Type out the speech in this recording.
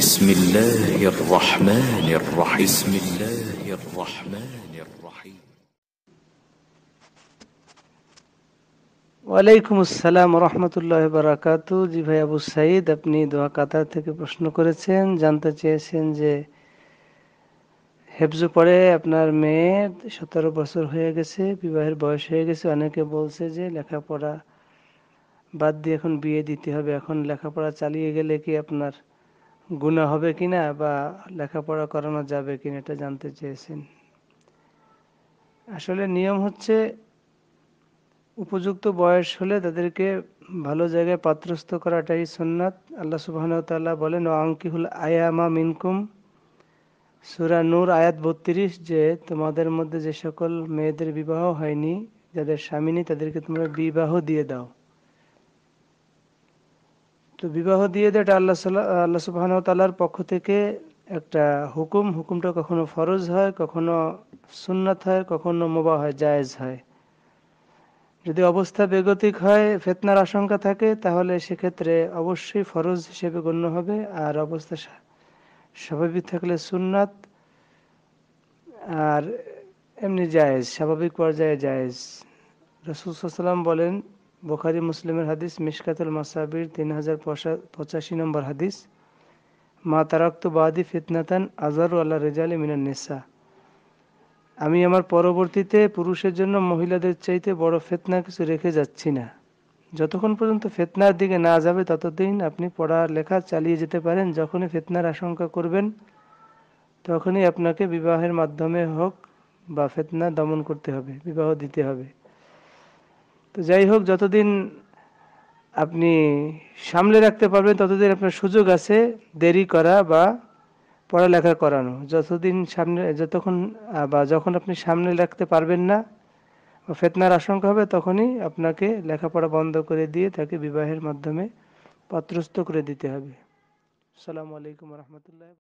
بسم الله الرحمن الرحيم بسم الله الرحمن الرحيم ওয়ালাইকুম আসসালাম রহমতুল্লাহ বারাকাত জি ভাই আবু সাইদ আপনি দোয়া কাতার থেকে প্রশ্ন করেছেন জানতে চেয়েছেন যে হেফজু পরে আপনার মেয়ে সতেরো বছর হয়ে গেছে বিবাহের বয়স হয়ে গেছে অনেকে বলছে যে লেখাপড়া বাদ দিয়ে এখন বিয়ে দিতে হবে এখন লেখাপড়া চালিয়ে গেলে কি আপনার গুণা হবে কিনা বা লেখাপড়া করানো যাবে কিনা এটা জানতে চেয়েছেন আসলে নিয়ম হচ্ছে উপযুক্ত বয়স হলে তাদেরকে ভালো জায়গায় পাত্রস্থ করাটাই সুন্নাত আল্লাহ সুবাহতাল্লাহ বলেন আঙ্কিহুল আয়ামা মিনকুম সুরা নূর আয়াত বত্রিশ যে তোমাদের মধ্যে যে সকল মেয়েদের বিবাহ হয়নি যাদের স্বামী নেই তাদেরকে তোমরা বিবাহ দিয়ে দাও তো বিবাহ দিয়ে দেয় এটা আল্লাহ আল্লাহ সুবাহন তাল্লার পক্ষ থেকে একটা হুকুম হুকুমটা কখনো ফরজ হয় কখনো সুন্নত হয় কখনো মোবা হয় জায়েজ হয় যদি অবস্থা বেগতিক হয় ফেতনার আশঙ্কা থাকে তাহলে সেক্ষেত্রে অবশ্যই ফরজ হিসেবে গণ্য হবে আর অবস্থা স্বাভাবিক থাকলে সুন্নাত আর এমনি জায়েজ স্বাভাবিক পর্যায়ে জায়েজ রসুল সাল্লাম বলেন বোখারি মুসলিমের হাদিস মিসকাতুল মাসাবির তিন হাজার পঁচাশি নম্বর হাদিস মা তারাক্ত বাদি ফিতনাতান আজারু আল্লাহ রেজালি মিনান নিসা আমি আমার পরবর্তীতে পুরুষের জন্য মহিলাদের চাইতে বড় ফেতনা কিছু রেখে যাচ্ছি না যতক্ষণ পর্যন্ত ফেতনার দিকে না যাবে ততদিন আপনি লেখা চালিয়ে যেতে পারেন যখনই ফেতনার আশঙ্কা করবেন তখনই আপনাকে বিবাহের মাধ্যমে হোক বা ফেতনা দমন করতে হবে বিবাহ দিতে হবে তো যাই হোক যতদিন আপনি সামলে রাখতে পারবেন ততদিন আপনার সুযোগ আছে দেরি করা বা পড়ালেখা করানো যতদিন সামনে যতক্ষণ বা যখন আপনি সামনে রাখতে পারবেন না বা ফেতনার আশঙ্কা হবে তখনই আপনাকে লেখাপড়া বন্ধ করে দিয়ে তাকে বিবাহের মাধ্যমে পত্রস্থ করে দিতে হবে আসসালামু আলাইকুম রহমতুল্লাহ